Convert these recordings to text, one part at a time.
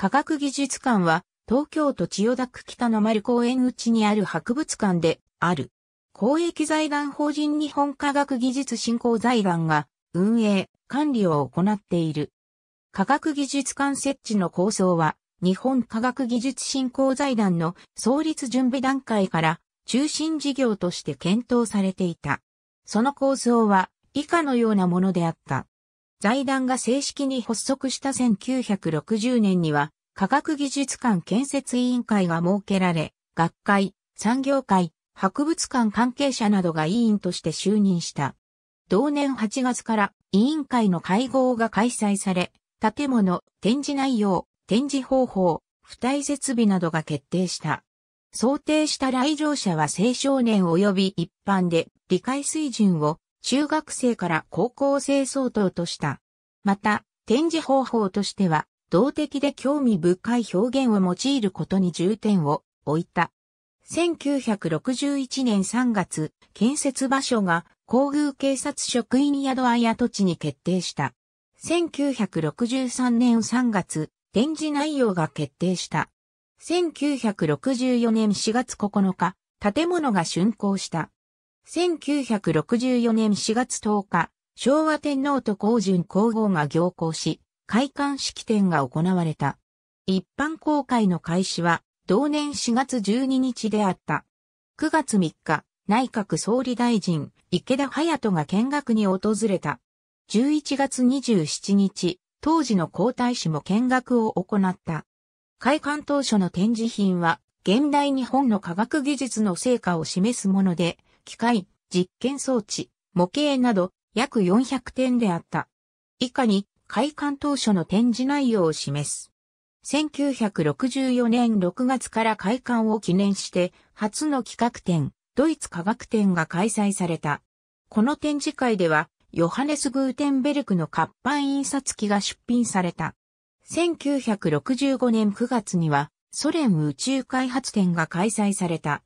科学技術館は東京都千代田区北の丸公園内にある博物館である。公益財団法人日本科学技術振興財団が運営、管理を行っている。科学技術館設置の構想は日本科学技術振興財団の創立準備段階から中心事業として検討されていた。その構想は以下のようなものであった。財団が正式に発足した1960年には科学技術館建設委員会が設けられ、学会、産業界、博物館関係者などが委員として就任した。同年8月から委員会の会合が開催され、建物、展示内容、展示方法、付帯設備などが決定した。想定した来場者は青少年及び一般で理解水準を中学生から高校生相当とした。また、展示方法としては、動的で興味深い表現を用いることに重点を置いた。1961年3月、建設場所が皇宮警察職員宿跡地に決定した。1963年3月、展示内容が決定した。1964年4月9日、建物が竣工した。1964年4月10日、昭和天皇と皇順皇后が行幸し、開館式典が行われた。一般公開の開始は同年4月12日であった。9月3日、内閣総理大臣、池田隼人が見学に訪れた。11月27日、当時の皇太子も見学を行った。開館当初の展示品は、現代日本の科学技術の成果を示すもので、機械、実験装置、模型など約400点であった。以下に開館当初の展示内容を示す。1964年6月から開館を記念して初の企画展、ドイツ科学展が開催された。この展示会では、ヨハネス・グーテンベルクの活版印刷機が出品された。1965年9月には、ソ連宇宙開発展が開催された。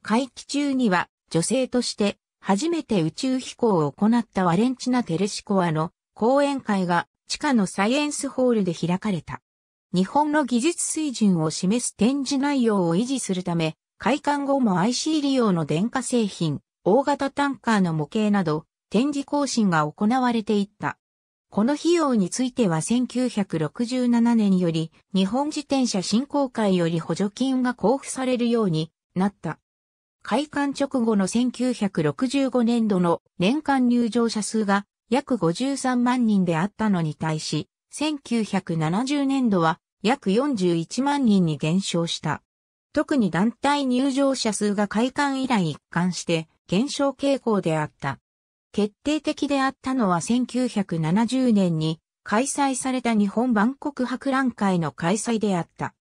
会期中には、女性として、初めて宇宙飛行を行ったワレンチナ・テレシコワの講演会が地下のサイエンスホールで開かれた。日本の技術水準を示す展示内容を維持するため、開館後も IC 利用の電化製品、大型タンカーの模型など、展示更新が行われていった。この費用については1967年より日本自転車振興会より補助金が交付されるようになった。開館直後の1965年度の年間入場者数が約53万人であったのに対し、1970年度は約41万人に減少した。特に団体入場者数が開館以来一貫して減少傾向であった。決定的であったのは1970年に開催された日本万国博覧会の開催であった。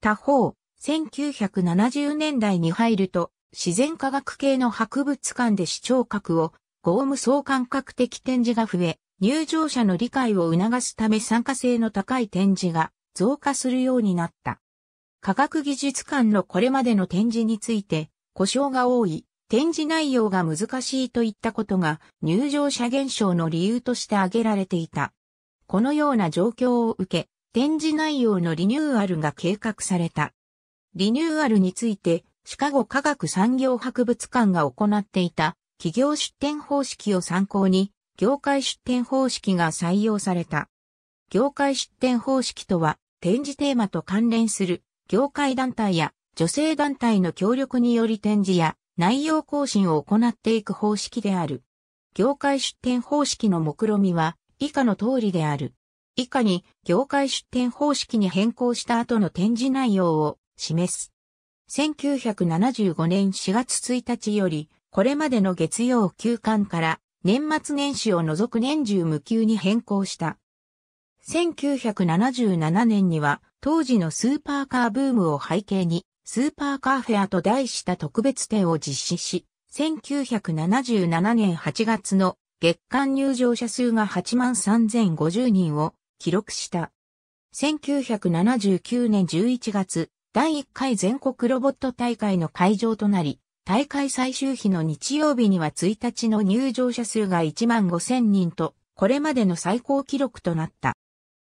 他方、1970年代に入ると自然科学系の博物館で視聴覚をゴーム総感覚的展示が増え、入場者の理解を促すため参加性の高い展示が増加するようになった。科学技術館のこれまでの展示について、故障が多い、展示内容が難しいといったことが入場者減少の理由として挙げられていた。このような状況を受け、展示内容のリニューアルが計画された。リニューアルについて、シカゴ科学産業博物館が行っていた企業出店方式を参考に、業界出店方式が採用された。業界出店方式とは、展示テーマと関連する業界団体や女性団体の協力により展示や内容更新を行っていく方式である。業界出展方式の目論みは以下の通りである。以下に業界出展方式に変更した後の展示内容を示す。1975年4月1日よりこれまでの月曜休館から年末年始を除く年中無休に変更した。1977年には当時のスーパーカーブームを背景にスーパーカーフェアと題した特別展を実施し、1977年8月の月間入場者数が8万3050人を記録した。1979年11月、第1回全国ロボット大会の会場となり、大会最終日の日曜日には1日の入場者数が1万5000人と、これまでの最高記録となった。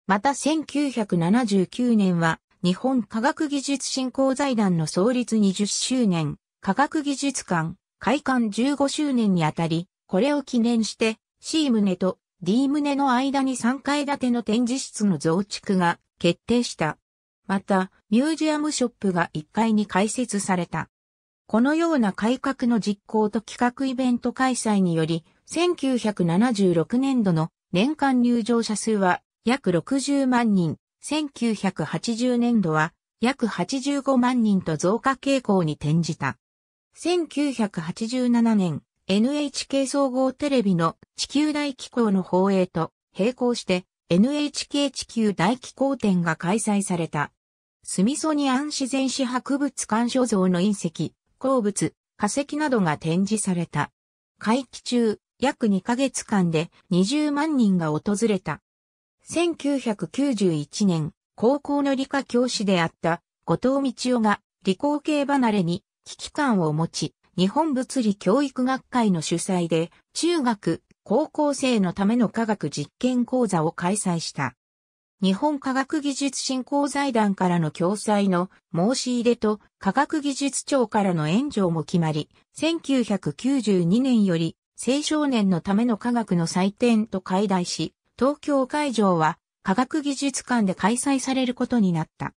また1979年は、日本科学技術振興財団の創立20周年、科学技術館、開館15周年にあたり、これを記念して、C 棟と D 棟の間に3階建ての展示室の増築が決定した。また、ミュージアムショップが1階に開設された。このような改革の実行と企画イベント開催により、1976年度の年間入場者数は約60万人、1980年度は約85万人と増加傾向に転じた。1987年、NHK 総合テレビの地球大気候の放映と並行して NHK 地球大気候展が開催された。スミソニアン自然史博物館所蔵の隕石、鉱物、化石などが展示された。会期中、約2ヶ月間で20万人が訪れた。1991年、高校の理科教師であった後藤道夫が理工系離れに危機感を持ち、日本物理教育学会の主催で中学、高校生のための科学実験講座を開催した。日本科学技術振興財団からの共催の申し入れと科学技術庁からの援助も決まり、1992年より青少年のための科学の祭典と解題し、東京会場は科学技術館で開催されることになった。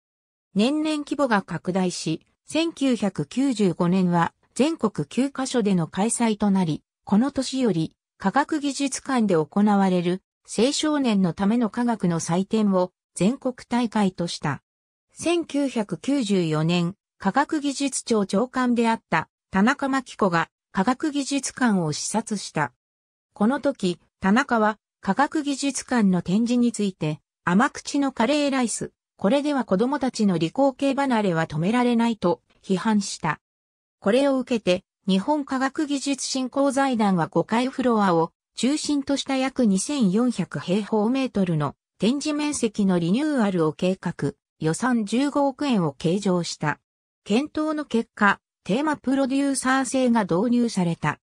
年々規模が拡大し、1995年は全国9カ所での開催となり、この年より科学技術館で行われる青少年のための科学の祭典を全国大会とした。1994年、科学技術庁長官であった田中真子が科学技術館を視察した。この時、田中は科学技術館の展示について、甘口のカレーライス、これでは子供たちの理工系離れは止められないと批判した。これを受けて、日本科学技術振興財団は5階フロアを中心とした約2400平方メートルの展示面積のリニューアルを計画、予算15億円を計上した。検討の結果、テーマプロデューサー制が導入された。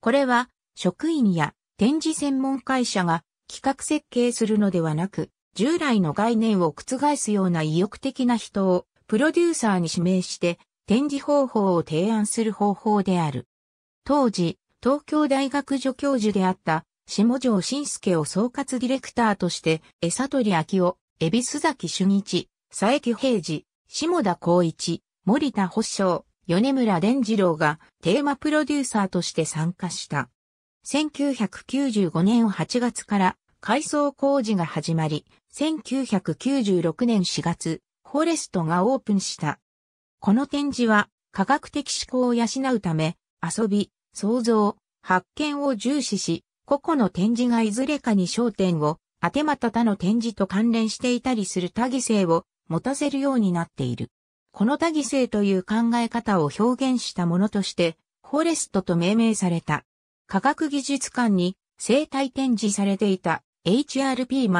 これは、職員や展示専門会社が企画設計するのではなく、従来の概念を覆すような意欲的な人をプロデューサーに指名して展示方法を提案する方法である。当時、東京大学助教授であった下城信介を総括ディレクターとして、江里里昭夫、恵比寿崎俊一、佐伯平治、下田光一、森田保章、米村伝次郎がテーマプロデューサーとして参加した。1995年8月から改装工事が始まり、1996年4月、フォレストがオープンした。この展示は科学的思考を養うため、遊び、創造、発見を重視し、個々の展示がいずれかに焦点を当てまた他の展示と関連していたりする多義性を持たせるようになっている。この多義性という考え方を表現したものとして、フォレストと命名された。科学技術館に生体展示されていた HRP-2。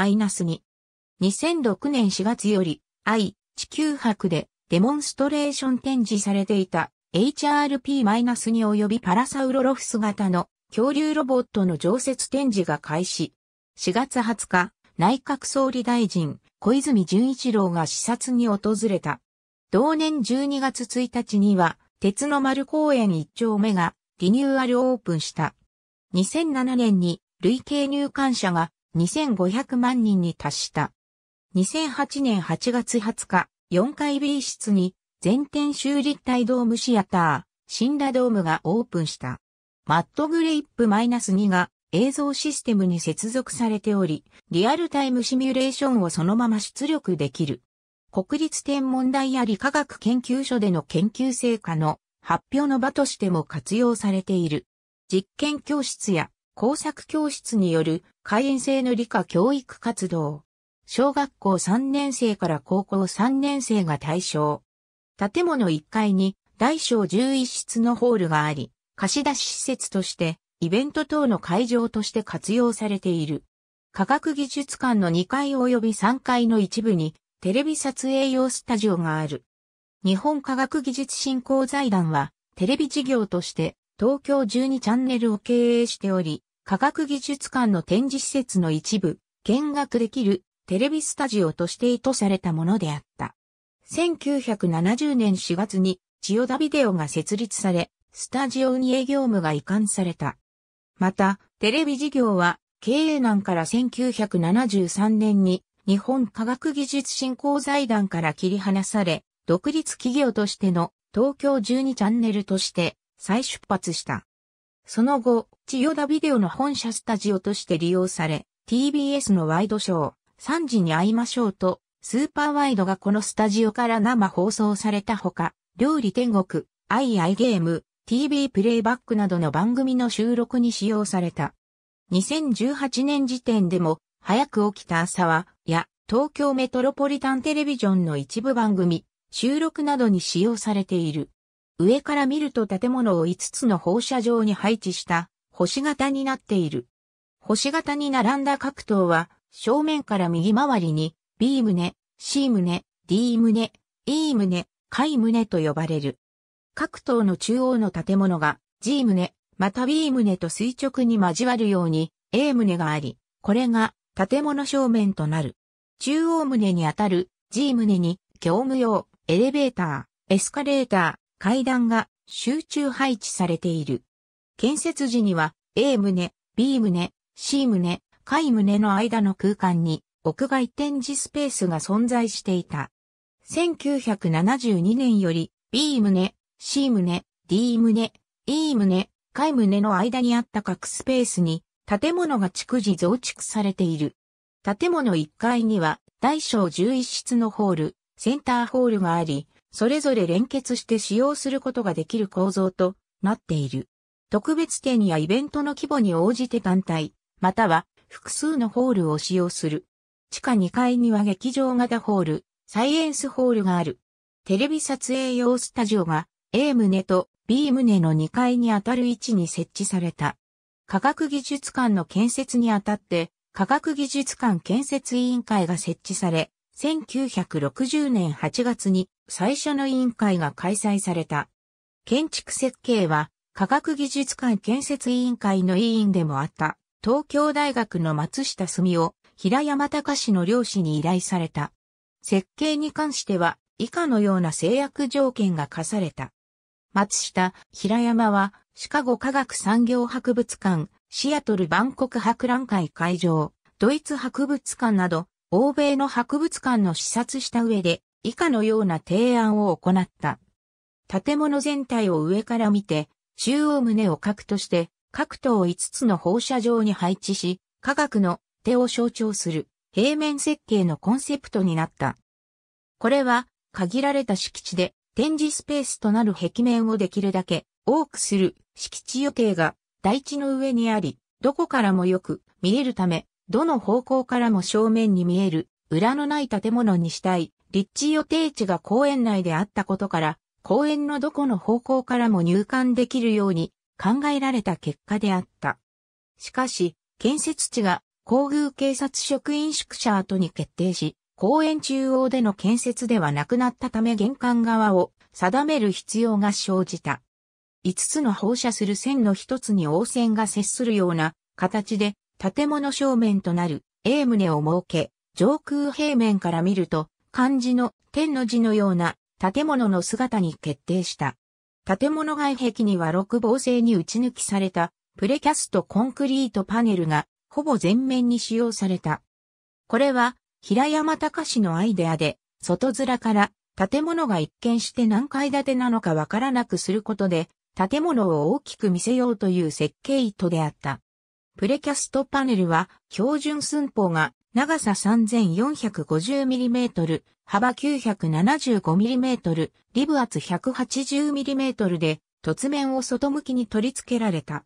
2006年4月より I 地球博でデモンストレーション展示されていた h r p に及びパラサウロロフス型の恐竜ロボットの常設展示が開始。4月20日、内閣総理大臣、小泉純一郎が視察に訪れた。同年12月1日には、鉄の丸公園1丁目がリニューアルオープンした。2007年に累計入館者が2500万人に達した。2008年8月20日、4階 B 室に全天州立体ドームシアター、シンラドームがオープンした。マットグレイップ -2 が映像システムに接続されており、リアルタイムシミュレーションをそのまま出力できる。国立天文台や理科学研究所での研究成果の発表の場としても活用されている。実験教室や工作教室による会員制の理科教育活動。小学校3年生から高校3年生が対象。建物1階に大小11室のホールがあり、貸し出し施設としてイベント等の会場として活用されている。科学技術館の2階及び3階の一部にテレビ撮影用スタジオがある。日本科学技術振興財団はテレビ事業として東京12チャンネルを経営しており、科学技術館の展示施設の一部、見学できるテレビスタジオとして意図されたものであった。1970年4月に千代田ビデオが設立され、スタジオ運営業務が移管された。また、テレビ事業は経営難から1973年に日本科学技術振興財団から切り離され、独立企業としての東京12チャンネルとして再出発した。その後、千代田ビデオの本社スタジオとして利用され、TBS のワイドショー、3時に会いましょうとスーパーワイドがこのスタジオから生放送されたほか、料理天国、アイアイゲーム、TV プレイバックなどの番組の収録に使用された。2018年時点でも、早く起きた朝は、や、東京メトロポリタンテレビジョンの一部番組、収録などに使用されている。上から見ると建物を5つの放射状に配置した、星型になっている。星型に並んだ各棟は、正面から右回りに B 胸、C 胸、D 胸、E 胸、海胸と呼ばれる。各棟の中央の建物が G 胸、また B 胸と垂直に交わるように A 胸があり、これが建物正面となる。中央胸にあたる G 胸に業務用、エレベーター、エスカレーター、階段が集中配置されている。建設時には A 胸、B 胸、C 胸、海胸の間の空間に屋外展示スペースが存在していた。1972年より B 棟、C 棟、D 棟、E 棟、海棟の間にあった各スペースに建物が逐次増築されている。建物1階には大小11室のホール、センターホールがあり、それぞれ連結して使用することができる構造となっている。特別展やイベントの規模に応じて団体、または複数のホールを使用する。地下2階には劇場型ホール、サイエンスホールがある。テレビ撮影用スタジオが A 棟と B 棟の2階にあたる位置に設置された。科学技術館の建設にあたって、科学技術館建設委員会が設置され、1960年8月に最初の委員会が開催された。建築設計は科学技術館建設委員会の委員でもあった東京大学の松下澄夫平山隆氏の漁師に依頼された。設計に関しては以下のような制約条件が課された。松下、平山はシカゴ科学産業博物館、シアトル万国博覧会会場、ドイツ博物館など、欧米の博物館の視察した上で、以下のような提案を行った。建物全体を上から見て、中央棟を核として、各棟を5つの放射状に配置し、科学の手を象徴する平面設計のコンセプトになった。これは限られた敷地で展示スペースとなる壁面をできるだけ多くする敷地予定が台地の上にあり、どこからもよく見えるため、どの方向からも正面に見える裏のない建物にしたい立地予定地が公園内であったことから、公園のどこの方向からも入館できるように考えられた結果であった。しかし、建設地が皇宮警察職員宿舎跡に決定し、公園中央での建設ではなくなったため玄関側を定める必要が生じた。5つの放射する線の1つに応線が接するような形で建物正面となる A 棟を設け、上空平面から見ると漢字の天の字のような建物の姿に決定した。建物外壁には六房製に打ち抜きされたプレキャストコンクリートパネルがほぼ全面に使用された。これは、平山隆のアイデアで、外面から建物が一見して何階建てなのかわからなくすることで、建物を大きく見せようという設計意図であった。プレキャストパネルは、標準寸法が長さ 3450mm、幅 975mm、リブ厚 180mm で、突面を外向きに取り付けられた。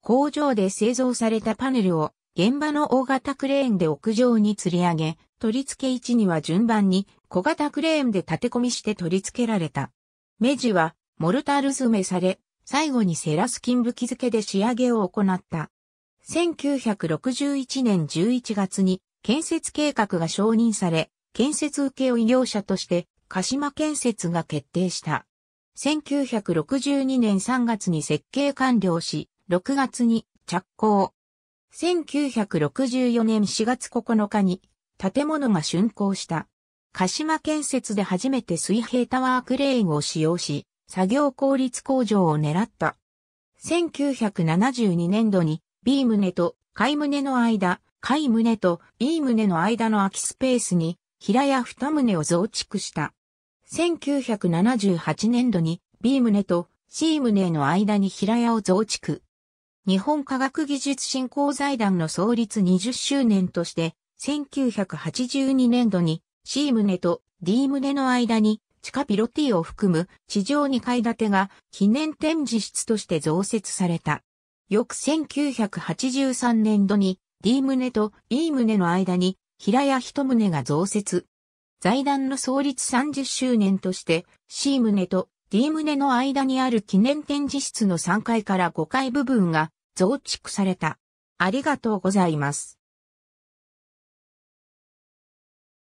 工場で製造されたパネルを現場の大型クレーンで屋上に吊り上げ、取り付け位置には順番に小型クレーンで立て込みして取り付けられた。目地はモルタル詰めされ、最後にセラス金武器付けで仕上げを行った。1961年11月に建設計画が承認され、建設請負業者として鹿島建設が決定した。1962年3月に設計完了し、6月に着工。1964年4月9日に建物が竣工した。鹿島建設で初めて水平タワークレーンを使用し、作業効率向上を狙った。1972年度に B 棟と海棟の間、海棟と E 棟の間の空きスペースに平屋二棟を増築した。1978年度に B 棟と C 棟の間に平屋を増築。日本科学技術振興財団の創立20周年として、1982年度に C 棟と D 棟の間に地下ピロティを含む地上2階建てが記念展示室として増設された。翌1983年度に D 棟と E 棟の間に平屋一棟が増設。財団の創立30周年として C 棟と D 棟の間にある記念展示室の3階から5階部分が増築された。ありがとうございます。